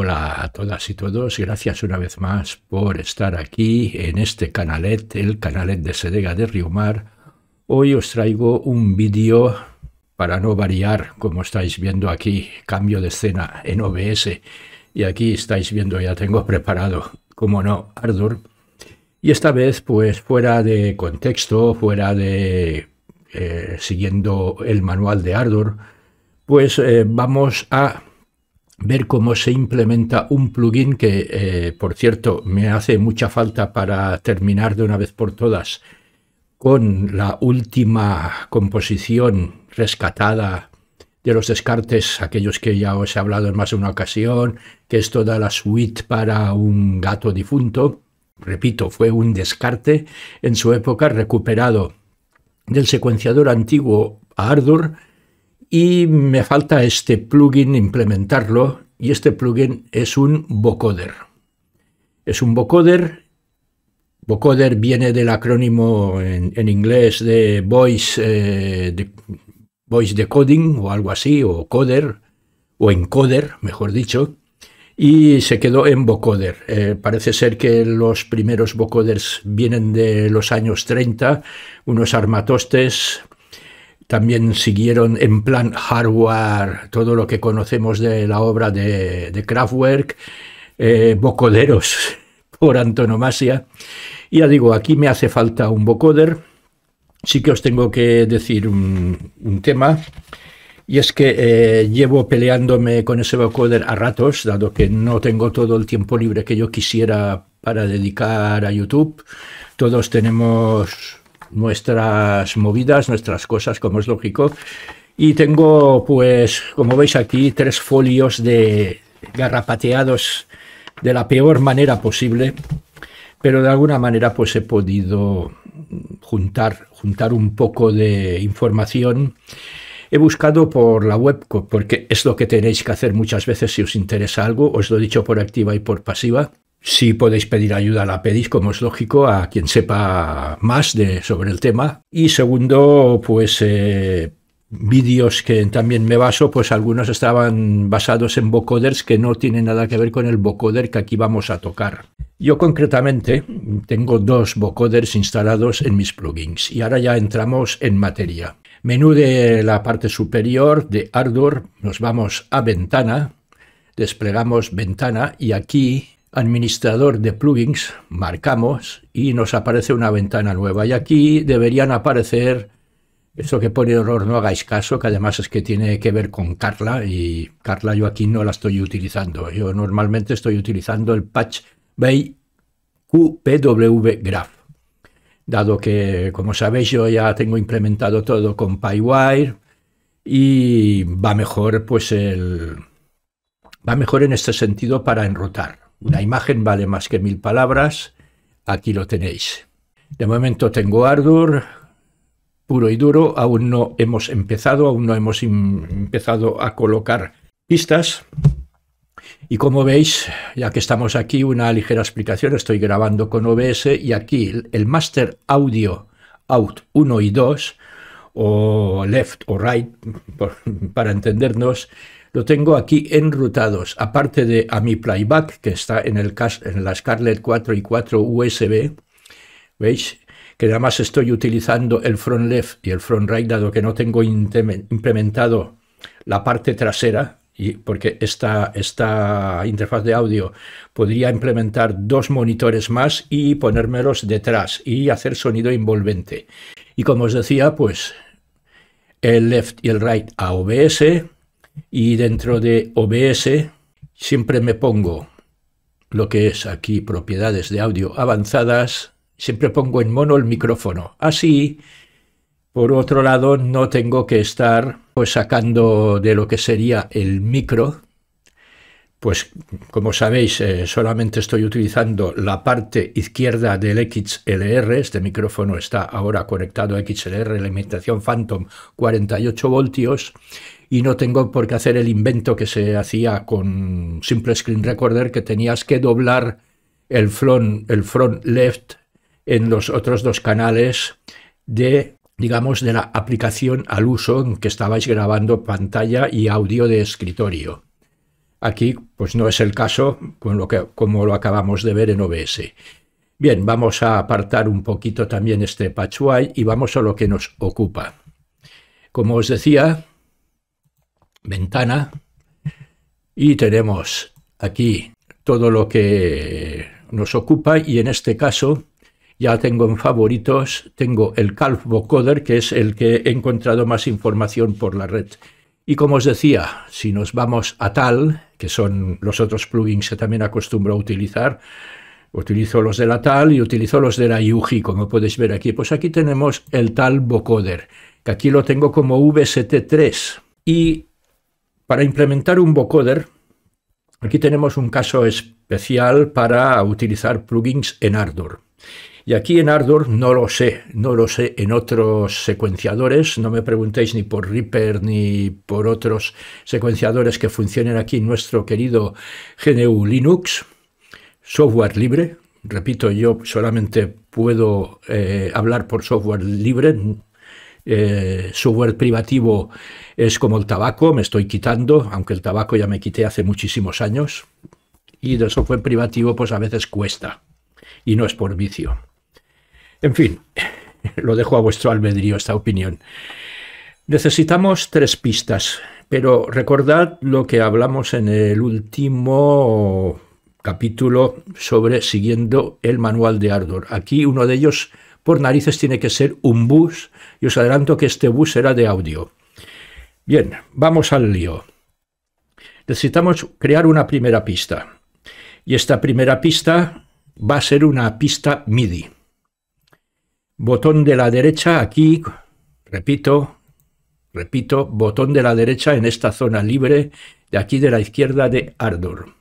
Hola a todas y todos, gracias una vez más por estar aquí en este canalet, el canalet de Sedega de Riumar. Hoy os traigo un vídeo para no variar, como estáis viendo aquí, cambio de escena en OBS. Y aquí estáis viendo, ya tengo preparado, como no, Ardor. Y esta vez, pues fuera de contexto, fuera de eh, siguiendo el manual de Ardor, pues eh, vamos a ver cómo se implementa un plugin que, eh, por cierto, me hace mucha falta para terminar de una vez por todas con la última composición rescatada de los descartes, aquellos que ya os he hablado en más de una ocasión, que es toda la suite para un gato difunto. Repito, fue un descarte en su época recuperado del secuenciador antiguo Ardor, y me falta este plugin implementarlo y este plugin es un vocoder. Es un vocoder. Vocoder viene del acrónimo en, inglés de voice, eh, voice decoding o algo así, o coder, o encoder, mejor dicho, y se quedó en vocoder. Eh, parece ser que los primeros vocoders vienen de los años 30, unos armatostes también siguieron en plan hardware todo lo que conocemos de la obra de, de Kraftwerk, eh, bocoderos por antonomasia. Ya digo, aquí me hace falta un bocoder. Sí que os tengo que decir un, tema. Y es que eh, llevo peleándome con ese bocoder a ratos, dado que no tengo todo el tiempo libre que yo quisiera para dedicar a YouTube. Todos tenemos nuestras movidas, nuestras cosas, como es lógico. Y tengo, pues, como veis aquí, tres folios de garrapateados de la peor manera posible, pero de alguna manera pues he podido juntar, juntar un poco de información. He buscado por la web, porque es lo que tenéis que hacer muchas veces si os interesa algo, os lo he dicho por activa y por pasiva. Si podéis pedir ayuda, la pedís, como es lógico, a quien sepa más de, sobre el tema. Y segundo, pues eh, vídeos que también me baso, pues algunos estaban basados en vocoders que no tienen nada que ver con el vocoder que aquí vamos a tocar. Yo concretamente tengo dos vocoders instalados en mis plugins y ahora ya entramos en materia. Menú de la parte superior de Ardour, nos vamos a ventana, desplegamos ventana y aquí administrador de plugins, marcamos y nos aparece una ventana nueva. Y aquí deberían aparecer, eso que pone error, no hagáis caso, que además es que tiene que ver con Carla y Carla yo aquí no la estoy utilizando. Yo normalmente estoy utilizando el patch bay QPW Graph. Dado que, como sabéis, yo ya tengo implementado todo con PyWire y va mejor pues el, va mejor en este sentido para enrotar. Una imagen vale más que mil palabras. Aquí lo tenéis. De momento tengo ardor puro y duro. Aún no hemos empezado, aún no hemos empezado a colocar pistas. Y como veis, ya que estamos aquí, una ligera explicación. Estoy grabando con OBS y aquí el master audio out 1 y 2 o left o right, para entendernos, lo tengo aquí enrutados, aparte de a mi playback, que está en, el, en la Scarlett 4 y 4 USB, ¿veis? que además estoy utilizando el front left y el front right, dado que no tengo implementado la parte trasera, y porque esta, esta interfaz de audio podría implementar dos monitores más y ponérmelos detrás y hacer sonido envolvente. Y como os decía, pues el left y el right a OBS, y dentro de OBS siempre me pongo lo que es aquí propiedades de audio avanzadas, siempre pongo en mono el micrófono. Así, por otro lado, no tengo que estar pues sacando de lo que sería el micro. Pues como sabéis, eh, solamente estoy utilizando la parte izquierda del XLR. Este micrófono está ahora conectado a XLR, alimentación Phantom 48 voltios y no tengo por qué hacer el invento que se hacía con simple screen recorder que tenías que doblar el front, el front left en los otros dos canales de digamos de la aplicación al uso en que estabais grabando pantalla y audio de escritorio. Aquí pues no es el caso con lo que, como lo acabamos de ver en OBS. Bien, vamos a apartar un poquito también este patchway y vamos a lo que nos ocupa. Como os decía, ventana y tenemos aquí todo lo que nos ocupa y en este caso ya tengo en favoritos, tengo el Calf que es el que he encontrado más información por la red. Y como os decía, si nos vamos a Tal, que son los otros plugins que también acostumbro a utilizar, utilizo los de la Tal y utilizo los de la Yuji, como podéis ver aquí. Pues aquí tenemos el Tal Vocoder, que aquí lo tengo como VST3. Y para implementar un vocoder, aquí tenemos un caso especial para utilizar plugins en Ardor. Y aquí en Ardor no lo sé, no lo sé en otros secuenciadores, no me preguntéis ni por Reaper ni por otros secuenciadores que funcionen aquí en nuestro querido GNU Linux, software libre, repito, yo solamente puedo eh, hablar por software libre, eh, software privativo es como el tabaco, me estoy quitando, aunque el tabaco ya me quité hace muchísimos años, y el software privativo pues a veces cuesta, y no es por vicio. En fin, lo dejo a vuestro albedrío esta opinión. Necesitamos tres pistas, pero recordad lo que hablamos en el último capítulo sobre siguiendo el manual de Ardor. Aquí uno de ellos por narices tiene que ser un bus, y os adelanto que este bus será de audio. Bien, vamos al lío. Necesitamos crear una primera pista, y esta primera pista va a ser una pista MIDI. Botón de la derecha aquí, repito, repito, botón de la derecha en esta zona libre de aquí de la izquierda de Ardor.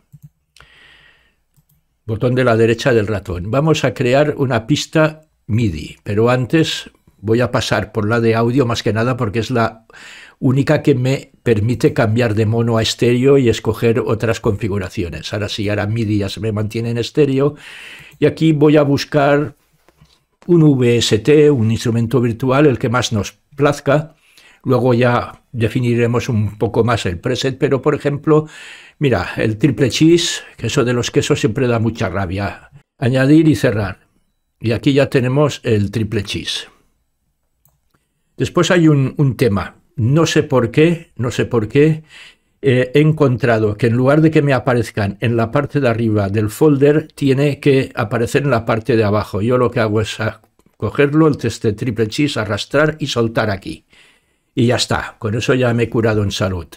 Botón de la derecha del ratón. Vamos a crear una pista MIDI, pero antes voy a pasar por la de audio más que nada porque es la única que me permite cambiar de mono a estéreo y escoger otras configuraciones. Ahora sí, ahora MIDI ya se me mantiene en estéreo y aquí voy a buscar un VST, un instrumento virtual, el que más nos plazca. Luego ya definiremos un poco más el preset, pero por ejemplo, mira, el triple cheese, que eso de los quesos siempre da mucha rabia. Añadir y cerrar. Y aquí ya tenemos el triple cheese. Después hay un, tema. No sé por qué, no sé por qué, eh, he encontrado que en lugar de que me aparezcan en la parte de arriba del folder, tiene que aparecer en la parte de abajo. Yo lo que hago es cogerlo, el test triple cheese, arrastrar y soltar aquí. Y ya está, con eso ya me he curado en salud.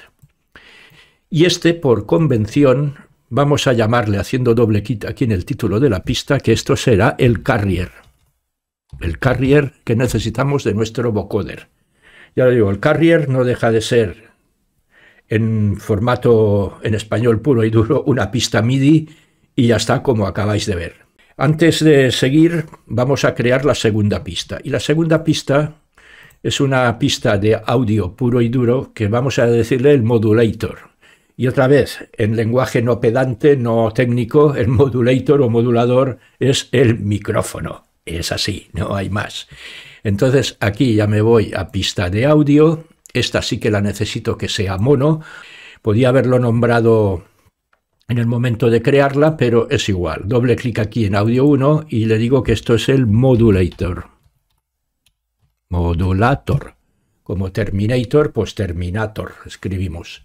Y este, por convención, Vamos a llamarle haciendo doble quita aquí en el título de la pista que esto será el carrier. El carrier que necesitamos de nuestro vocoder. Ya lo digo, el carrier no deja de ser en formato en español puro y duro una pista MIDI y ya está como acabáis de ver. Antes de seguir vamos a crear la segunda pista y la segunda pista es una pista de audio puro y duro que vamos a decirle el modulator. Y otra vez, en lenguaje no pedante, no técnico, el modulator o modulador es el micrófono. Es así, no hay más. Entonces aquí ya me voy a pista de audio. Esta sí que la necesito que sea mono. Podía haberlo nombrado en el momento de crearla, pero es igual. Doble clic aquí en audio 1 y le digo que esto es el modulator. Modulator. Como Terminator, pues Terminator escribimos.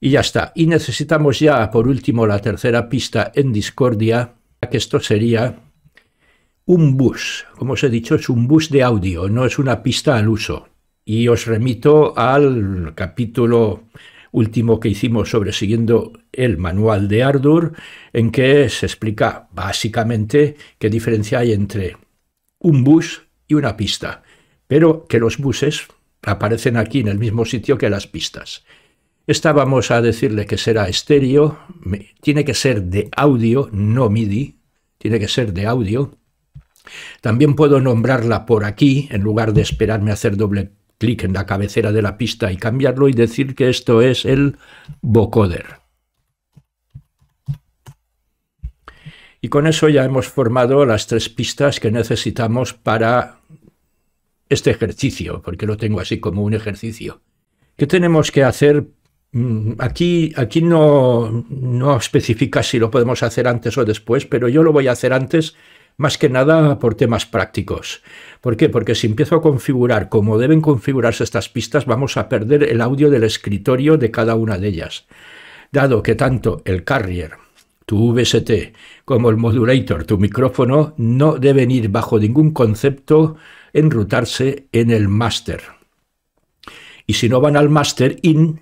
Y ya está. Y necesitamos ya, por último, la tercera pista en discordia, que esto sería un bus. Como os he dicho, es un bus de audio, no es una pista al uso. Y os remito al capítulo último que hicimos sobre siguiendo el manual de Ardour, en que se explica básicamente qué diferencia hay entre un bus y una pista, pero que los buses aparecen aquí en el mismo sitio que las pistas. Esta vamos a decirle que será estéreo, tiene que ser de audio, no MIDI, tiene que ser de audio. También puedo nombrarla por aquí, en lugar de esperarme a hacer doble clic en la cabecera de la pista y cambiarlo y decir que esto es el vocoder. Y con eso ya hemos formado las tres pistas que necesitamos para este ejercicio, porque lo tengo así como un ejercicio. ¿Qué tenemos que hacer Mm, aquí, aquí no, no especifica si lo podemos hacer antes o después, pero yo lo voy a hacer antes más que nada por temas prácticos. ¿Por qué? Porque si empiezo a configurar como deben configurarse estas pistas, vamos a perder el audio del escritorio de cada una de ellas. Dado que tanto el carrier, tu VST, como el modulator, tu micrófono, no deben ir bajo ningún concepto enrutarse en el master. Y si no van al master in,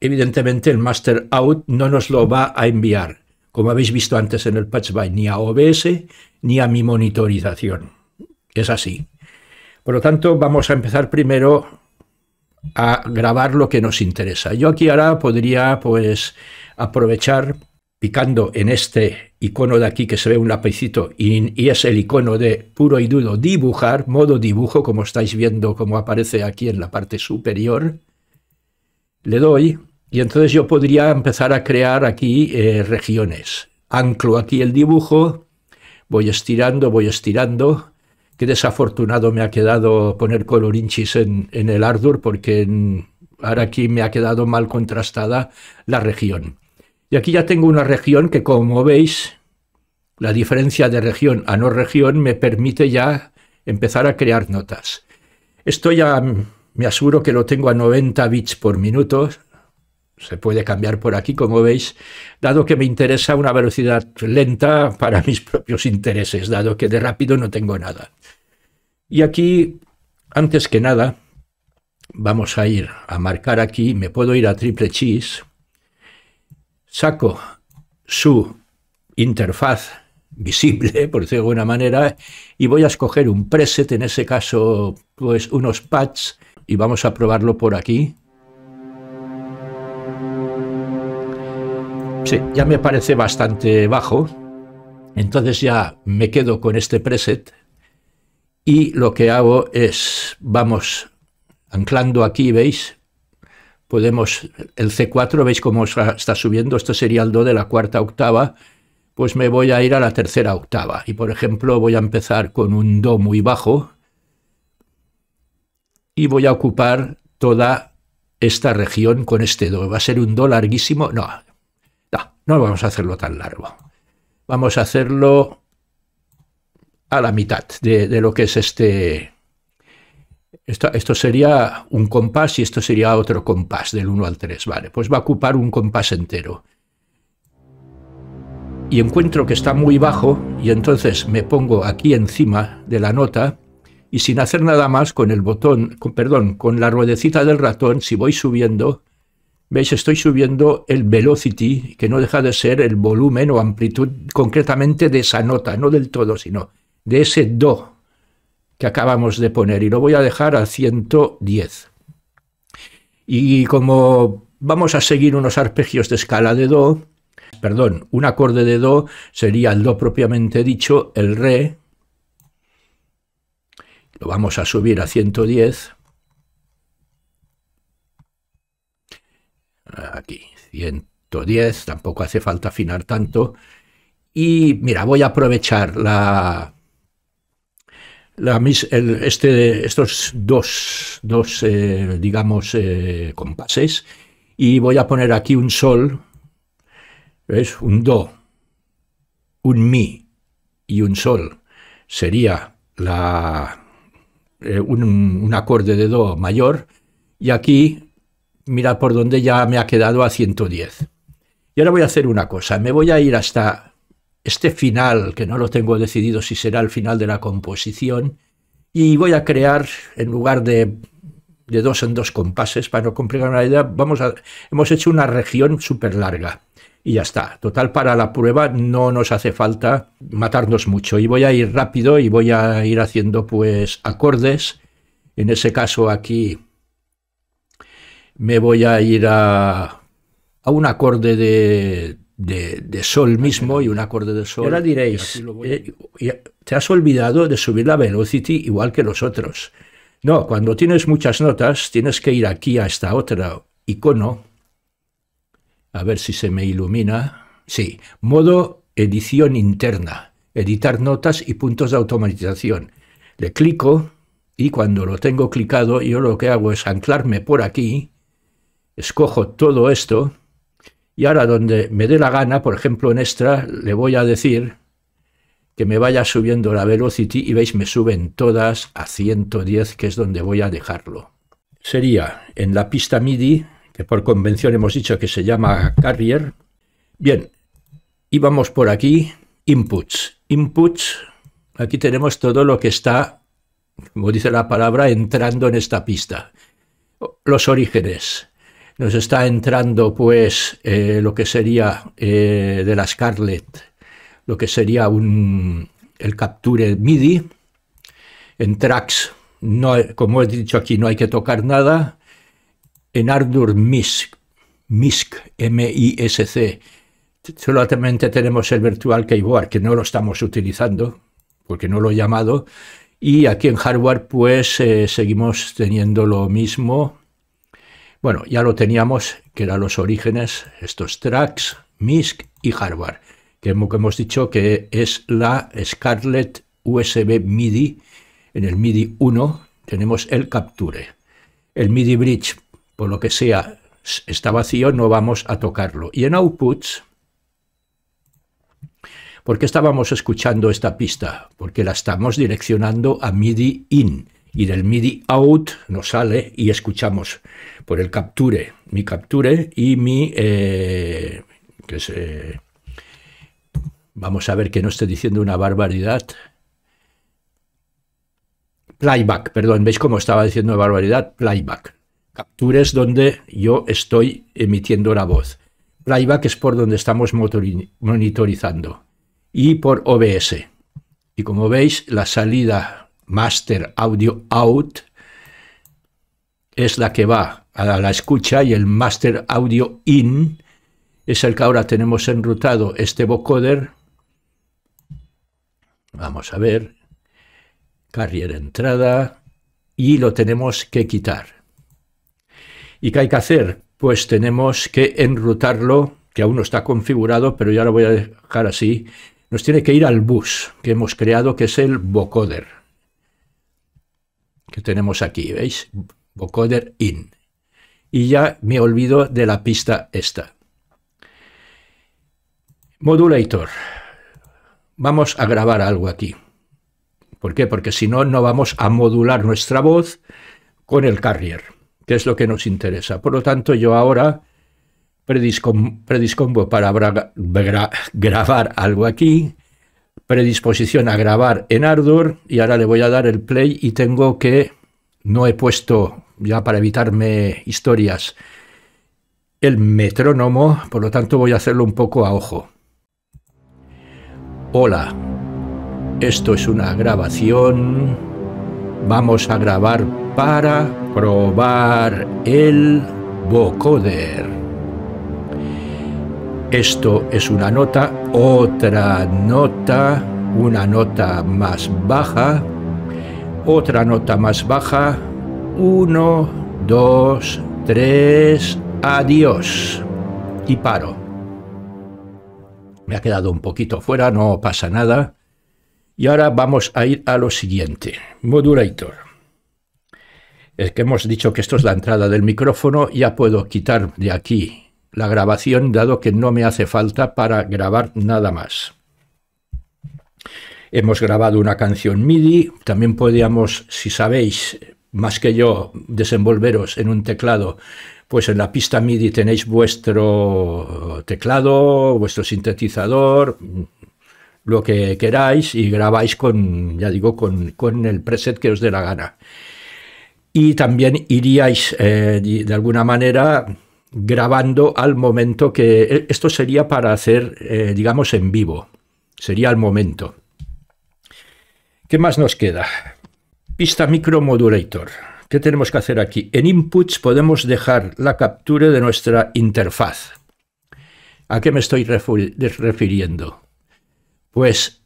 evidentemente el master out no nos lo va a enviar, como habéis visto antes en el patch by, ni a OBS ni a mi monitorización. Es así. Por lo tanto, vamos a empezar primero a grabar lo que nos interesa. Yo aquí ahora podría pues aprovechar picando en este icono de aquí que se ve un lapicito y, y, es el icono de puro y duro dibujar, modo dibujo, como estáis viendo, como aparece aquí en la parte superior le doy y entonces yo podría empezar a crear aquí eh, regiones. Anclo aquí el dibujo, voy estirando, voy estirando. Qué desafortunado me ha quedado poner colorinchis en, en el ardor porque ahora aquí me ha quedado mal contrastada la región. Y aquí ya tengo una región que como veis, la diferencia de región a no región me permite ya empezar a crear notas. Esto ya me aseguro que lo tengo a 90 bits por minuto. Se puede cambiar por aquí, como veis, dado que me interesa una velocidad lenta para mis propios intereses, dado que de rápido no tengo nada. Y aquí, antes que nada, vamos a ir a marcar aquí, me puedo ir a triple cheese, saco su interfaz visible, por decirlo de alguna manera, y voy a escoger un preset, en ese caso, pues unos pads y vamos a probarlo por aquí. Sí, ya me parece bastante bajo. Entonces ya me quedo con este preset y lo que hago es, vamos anclando aquí, ¿veis? Podemos, el C4, ¿veis cómo está subiendo? Esto sería el Do de la cuarta octava. Pues me voy a ir a la tercera octava y, por ejemplo, voy a empezar con un Do muy bajo y voy a ocupar toda esta región con este do. Va a ser un do larguísimo. No, no, vamos a hacerlo tan largo. Vamos a hacerlo a la mitad de, lo que es este... Esto, esto, sería un compás y esto sería otro compás del 1 al 3. Vale, pues va a ocupar un compás entero. Y encuentro que está muy bajo y entonces me pongo aquí encima de la nota y sin hacer nada más con el botón, con, perdón, con la ruedecita del ratón, si voy subiendo, veis, estoy subiendo el velocity, que no deja de ser el volumen o amplitud concretamente de esa nota, no del todo, sino de ese do que acabamos de poner y lo voy a dejar a 110. Y como vamos a seguir unos arpegios de escala de do, perdón, un acorde de do sería el do propiamente dicho, el re, lo vamos a subir a 110. Aquí, 110. Tampoco hace falta afinar tanto. Y mira, voy a aprovechar la, este, estos dos, dos eh, digamos, eh, compases y voy a poner aquí un sol, ¿ves? un do, un mi y un sol. Sería la, eh, un, acorde de Do mayor y aquí mirad por donde ya me ha quedado a 110. Y ahora voy a hacer una cosa, me voy a ir hasta este final, que no lo tengo decidido si será el final de la composición, y voy a crear, en lugar de, de dos en dos compases, para no complicar la idea, vamos a, hemos hecho una región súper larga y ya está. Total, para la prueba no nos hace falta matarnos mucho. Y voy a ir rápido y voy a ir haciendo pues acordes. En ese caso aquí me voy a ir a, a un acorde de, sol mismo y un acorde de sol. ahora diréis, eh, te has olvidado de subir la velocity igual que los otros. No, cuando tienes muchas notas tienes que ir aquí a esta otra icono a ver si se me ilumina. Sí, modo edición interna, editar notas y puntos de automatización. Le clico y cuando lo tengo clicado yo lo que hago es anclarme por aquí, escojo todo esto y ahora donde me dé la gana, por ejemplo en extra, le voy a decir que me vaya subiendo la velocity y veis me suben todas a 110 que es donde voy a dejarlo. Sería en la pista MIDI que por convención hemos dicho que se llama Carrier. Bien, y vamos por aquí, inputs. Inputs, aquí tenemos todo lo que está, como dice la palabra, entrando en esta pista. Los orígenes. Nos está entrando pues eh, lo que sería eh, de la Scarlett, lo que sería un, el capture MIDI en tracks. No, como he dicho aquí, no hay que tocar nada en Ardour Misk, MISC, M-I-S-C. Solamente tenemos el virtual keyboard, que no lo estamos utilizando, porque no lo he llamado. Y aquí en hardware, pues eh, seguimos teniendo lo mismo. Bueno, ya lo teníamos, que eran los orígenes, estos tracks, MISC y hardware, que hemos dicho que es la Scarlett USB MIDI. En el MIDI 1 tenemos el Capture. El MIDI Bridge por lo que sea, está vacío, no vamos a tocarlo. Y en outputs, ¿por qué estábamos escuchando esta pista? Porque la estamos direccionando a MIDI in y del MIDI out nos sale y escuchamos por el capture, mi capture y mi... Eh, eh, vamos a ver que no esté diciendo una barbaridad. Playback, perdón, ¿veis cómo estaba diciendo barbaridad? Playback es donde yo estoy emitiendo la voz. Playback es por donde estamos monitorizando. Y por OBS. Y como veis, la salida Master Audio Out es la que va a la escucha y el Master Audio In es el que ahora tenemos enrutado este vocoder. Vamos a ver. Carrier entrada. Y lo tenemos que quitar. ¿Y qué hay que hacer? Pues tenemos que enrutarlo, que aún no está configurado, pero ya lo voy a dejar así. Nos tiene que ir al bus que hemos creado, que es el vocoder. Que tenemos aquí, ¿veis? Vocoder in. Y ya me olvido de la pista esta. Modulator. Vamos a grabar algo aquí. ¿Por qué? Porque si no, no vamos a modular nuestra voz con el carrier que es lo que nos interesa. Por lo tanto, yo ahora prediscombo para grabar algo aquí, predisposición a grabar en Ardor y ahora le voy a dar el play y tengo que, no he puesto, ya para evitarme historias, el metrónomo, por lo tanto voy a hacerlo un poco a ojo. Hola, esto es una grabación, vamos a grabar para probar el vocoder. Esto es una nota, otra nota, una nota más baja, otra nota más baja, 1, 2, 3, adiós. Y paro. Me ha quedado un poquito fuera, no pasa nada. Y ahora vamos a ir a lo siguiente. Modulator. Es que hemos dicho que esto es la entrada del micrófono, ya puedo quitar de aquí la grabación, dado que no me hace falta para grabar nada más. Hemos grabado una canción MIDI, también podíamos, si sabéis, más que yo, desenvolveros en un teclado, pues en la pista MIDI tenéis vuestro teclado, vuestro sintetizador, lo que queráis y grabáis con, ya digo, con el preset que os dé la gana y también iríais eh, de alguna manera grabando al momento que eh, esto sería para hacer, eh, digamos, en vivo. Sería al momento. ¿Qué más nos queda? Pista micro modulator. ¿Qué tenemos que hacer aquí? En inputs podemos dejar la captura de nuestra interfaz. ¿A qué me estoy refiriendo? Pues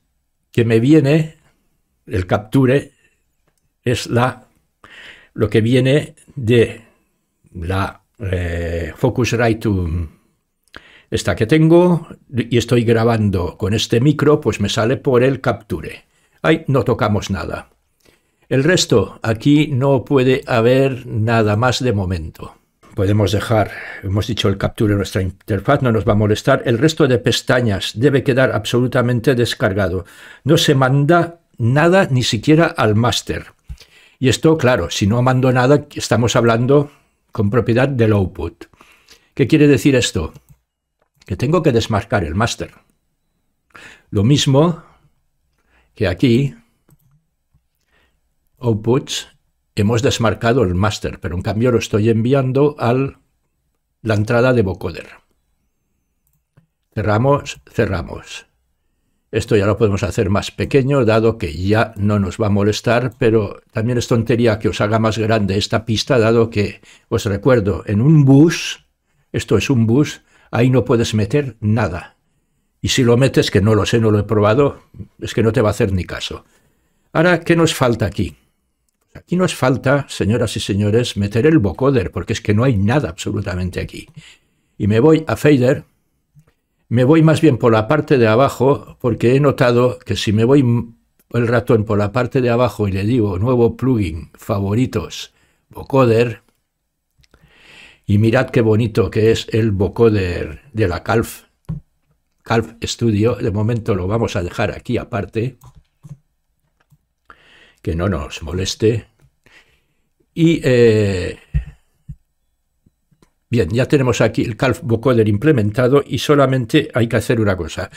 que me viene el capture es la lo que viene de la eh, Focusrite mm, esta que tengo y estoy grabando con este micro, pues me sale por el capture. Ahí no tocamos nada. El resto, aquí no puede haber nada más de momento. Podemos dejar, hemos dicho el capture en nuestra interfaz, no nos va a molestar. El resto de pestañas debe quedar absolutamente descargado. No se manda nada ni siquiera al máster. Y esto, claro, si no mando nada, estamos hablando con propiedad del output. ¿Qué quiere decir esto? Que tengo que desmarcar el master. Lo mismo que aquí, outputs, hemos desmarcado el master, pero en cambio lo estoy enviando a la entrada de vocoder. Cerramos, cerramos. Esto ya lo podemos hacer más pequeño, dado que ya no nos va a molestar, pero también es tontería que os haga más grande esta pista, dado que, os recuerdo, en un bus, esto es un bus, ahí no puedes meter nada. Y si lo metes, que no lo sé, no lo he probado, es que no te va a hacer ni caso. Ahora, ¿qué nos falta aquí? Aquí nos falta, señoras y señores, meter el vocoder, porque es que no hay nada absolutamente aquí. Y me voy a Fader, me voy más bien por la parte de abajo porque he notado que si me voy el ratón por la parte de abajo y le digo nuevo plugin, favoritos, vocoder, y mirad qué bonito que es el vocoder de la Calf, Calf Studio. De momento lo vamos a dejar aquí aparte, que no nos moleste. Y eh, Bien, ya tenemos aquí el calf vocoder implementado y solamente hay que hacer una cosa.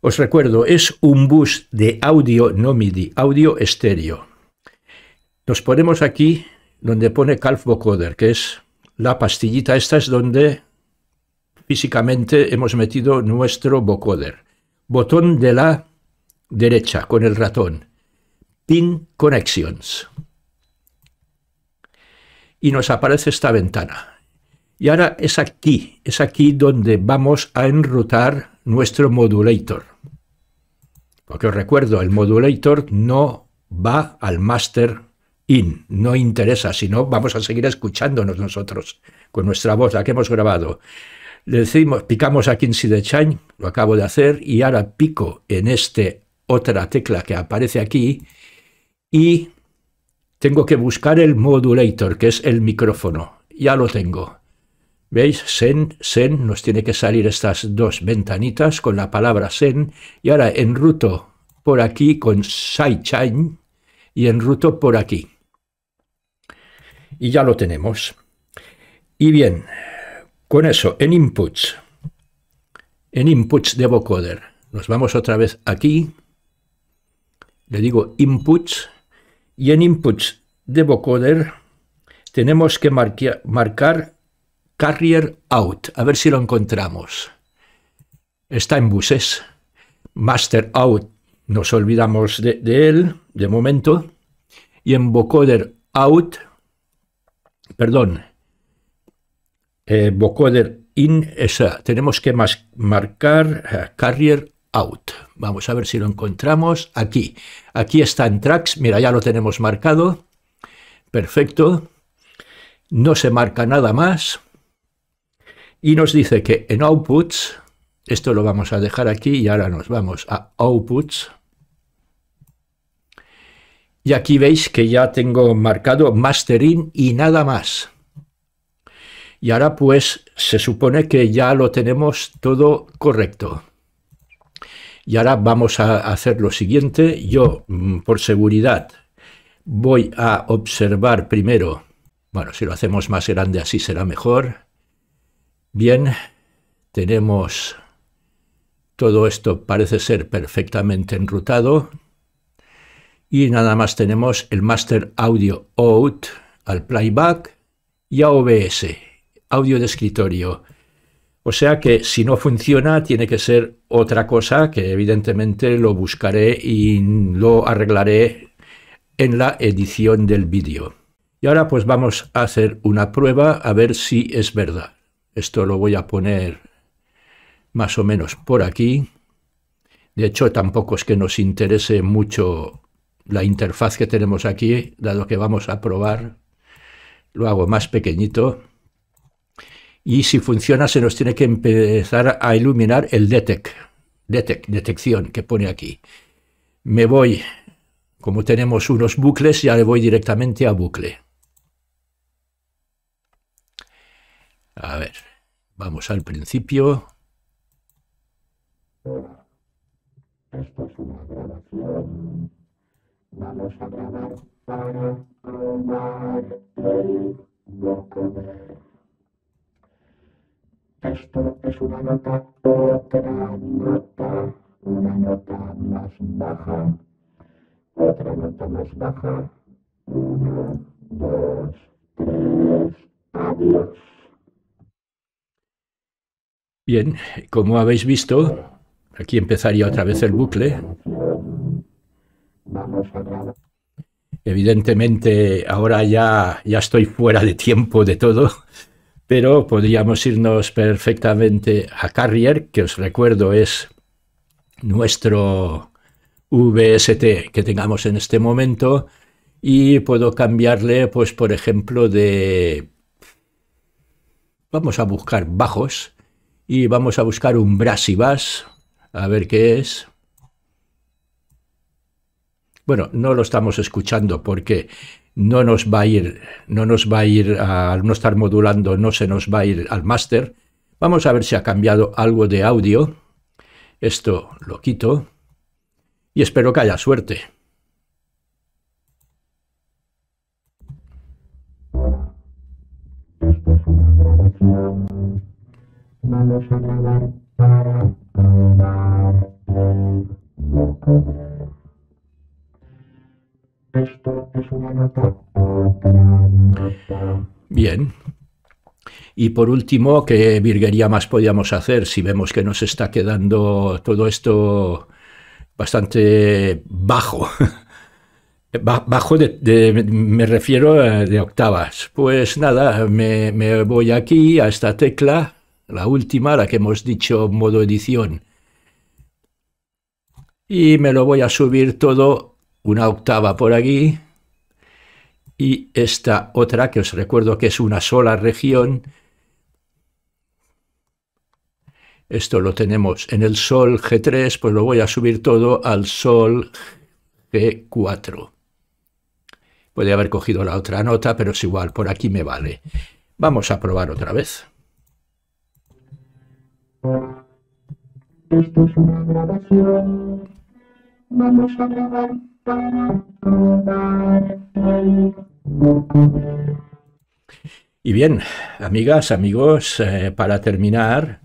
Os recuerdo, es un bus de audio no MIDI, audio estéreo. Nos ponemos aquí donde pone calf vocoder, que es la pastillita. Esta es donde físicamente hemos metido nuestro vocoder. Botón de la derecha con el ratón. Pin Connections. Y nos aparece esta ventana. Y ahora es aquí, es aquí donde vamos a enrutar nuestro modulator. Porque os recuerdo, el modulator no va al master in, no interesa, sino vamos a seguir escuchándonos nosotros con nuestra voz, la que hemos grabado. Le decimos, picamos aquí en SIDECHAIN, lo acabo de hacer, y ahora pico en esta otra tecla que aparece aquí y tengo que buscar el modulator, que es el micrófono. Ya lo tengo. ¿Veis? Sen, sen, nos tiene que salir estas dos ventanitas con la palabra sen. Y ahora en ruto por aquí con chain y en ruto por aquí. Y ya lo tenemos. Y bien, con eso, en inputs, en inputs de vocoder, nos vamos otra vez aquí, le digo inputs, y en inputs de vocoder tenemos que marcar Carrier Out. A ver si lo encontramos. Está en buses. Master Out. Nos olvidamos de, él de momento. Y en vocoder Out. Perdón. Eh, vocoder In. Esa. Tenemos que marcar eh, Carrier Out. Vamos a ver si lo encontramos aquí. Aquí está en Tracks. Mira, ya lo tenemos marcado. Perfecto. No se marca nada más. Y nos dice que en outputs, esto lo vamos a dejar aquí y ahora nos vamos a outputs. Y aquí veis que ya tengo marcado mastering y nada más. Y ahora pues se supone que ya lo tenemos todo correcto. Y ahora vamos a hacer lo siguiente. Yo, mm, por seguridad, voy a observar primero. Bueno, si lo hacemos más grande así será mejor. Bien, tenemos todo esto parece ser perfectamente enrutado y nada más tenemos el Master Audio Out al playback y a OBS, audio de escritorio. O sea que si no funciona tiene que ser otra cosa que evidentemente lo buscaré y lo arreglaré en la edición del vídeo. Y ahora pues vamos a hacer una prueba a ver si es verdad. Esto lo voy a poner más o menos por aquí. De hecho, tampoco es que nos interese mucho la interfaz que tenemos aquí, dado que vamos a probar. Lo hago más pequeñito. Y si funciona, se nos tiene que empezar a iluminar el detect, detect detección que pone aquí. Me voy, como tenemos unos bucles, ya le voy directamente a bucle. A ver, vamos al principio. Esto es una grabación. Vamos a grabar para tomar el vocoder. Esto es una nota, otra nota, una nota más baja, otra nota más baja. Uno, dos, tres, adiós. Bien, como habéis visto, aquí empezaría otra vez el bucle. Evidentemente, ahora ya, ya estoy fuera de tiempo de todo, pero podríamos irnos perfectamente a Carrier, que os recuerdo es nuestro VST que tengamos en este momento, y puedo cambiarle, pues por ejemplo, de... Vamos a buscar bajos y vamos a buscar un Brasibas, a ver qué es. Bueno, no lo estamos escuchando porque no nos va a ir, no nos va a ir, al no estar modulando, no se nos va a ir al máster. Vamos a ver si ha cambiado algo de audio. Esto lo quito y espero que haya suerte. Bien. Y por último, ¿qué virguería más podíamos hacer si vemos que nos está quedando todo esto bastante bajo? Bajo de, me refiero eh, de octavas. Pues nada, me, me voy aquí a esta tecla, la última, la que hemos dicho modo edición. Y me lo voy a subir todo una octava por aquí. Y esta otra, que os recuerdo que es una sola región. Esto lo tenemos en el Sol G3, pues lo voy a subir todo al Sol G4. Puede haber cogido la otra nota, pero es igual, por aquí me vale. Vamos a probar otra vez. Vamos a Y bien, amigas, amigos, eh, para terminar,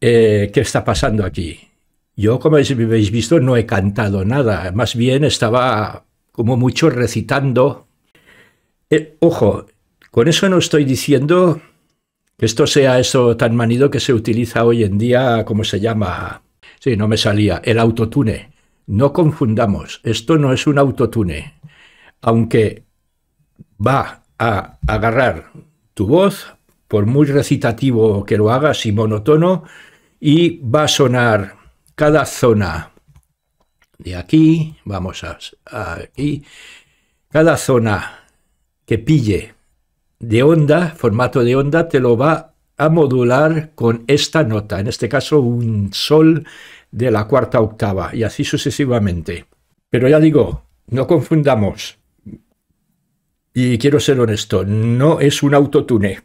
eh, ¿qué está pasando aquí? Yo, como habéis visto, no he cantado nada, más bien estaba como mucho recitando. Eh, ojo, con eso no estoy diciendo que esto sea eso tan manido que se utiliza hoy en día, ¿cómo se llama? Sí, no me salía, el autotune. No confundamos, esto no es un autotune. Aunque va a agarrar tu voz, por muy recitativo que lo hagas y monotono, y va a sonar cada zona de aquí, vamos a, a aquí, cada zona que pille de onda, formato de onda, te lo va a modular con esta nota, en este caso un sol de la cuarta octava, y así sucesivamente. Pero ya digo, no confundamos. Y quiero ser honesto, no es un autotune.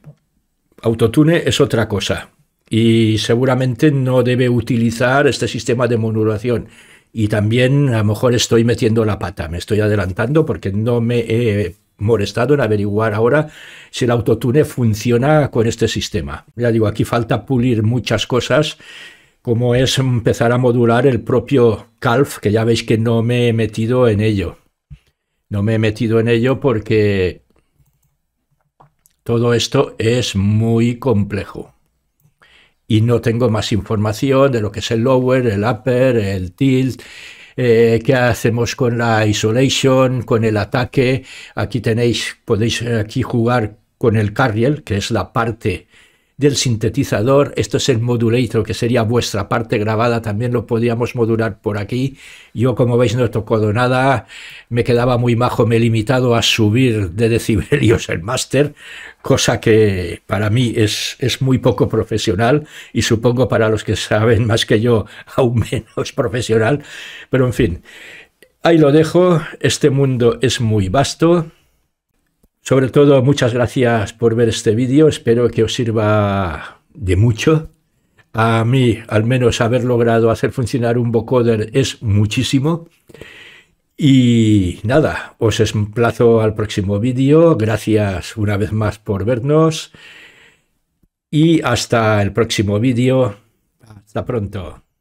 Autotune es otra cosa. Y seguramente no debe utilizar este sistema de modulación. Y también a lo mejor estoy metiendo la pata, me estoy adelantando porque no me he molestado en averiguar ahora si el autotune funciona con este sistema. Ya digo, aquí falta pulir muchas cosas, como es empezar a modular el propio calf, que ya veis que no me he metido en ello. No me he metido en ello porque todo esto es muy complejo. Y no tengo más información de lo que es el lower, el upper, el tilt, eh, qué hacemos con la isolation, con el ataque. Aquí tenéis, podéis eh, aquí jugar con el carriel, que es la parte del sintetizador, esto es el modulator, que sería vuestra parte grabada, también lo podíamos modular por aquí. Yo, como veis, no he tocado nada, me quedaba muy majo, me he limitado a subir de decibelios el máster, cosa que para mí es, es muy poco profesional y supongo para los que saben más que yo, aún menos profesional, pero en fin. Ahí lo dejo, este mundo es muy vasto, sobre todo, muchas gracias por ver este vídeo. Espero que os sirva de mucho. A mí, al menos, haber logrado hacer funcionar un vocoder es muchísimo. Y nada, os emplazo al próximo vídeo. Gracias una vez más por vernos. Y hasta el próximo vídeo. Hasta pronto.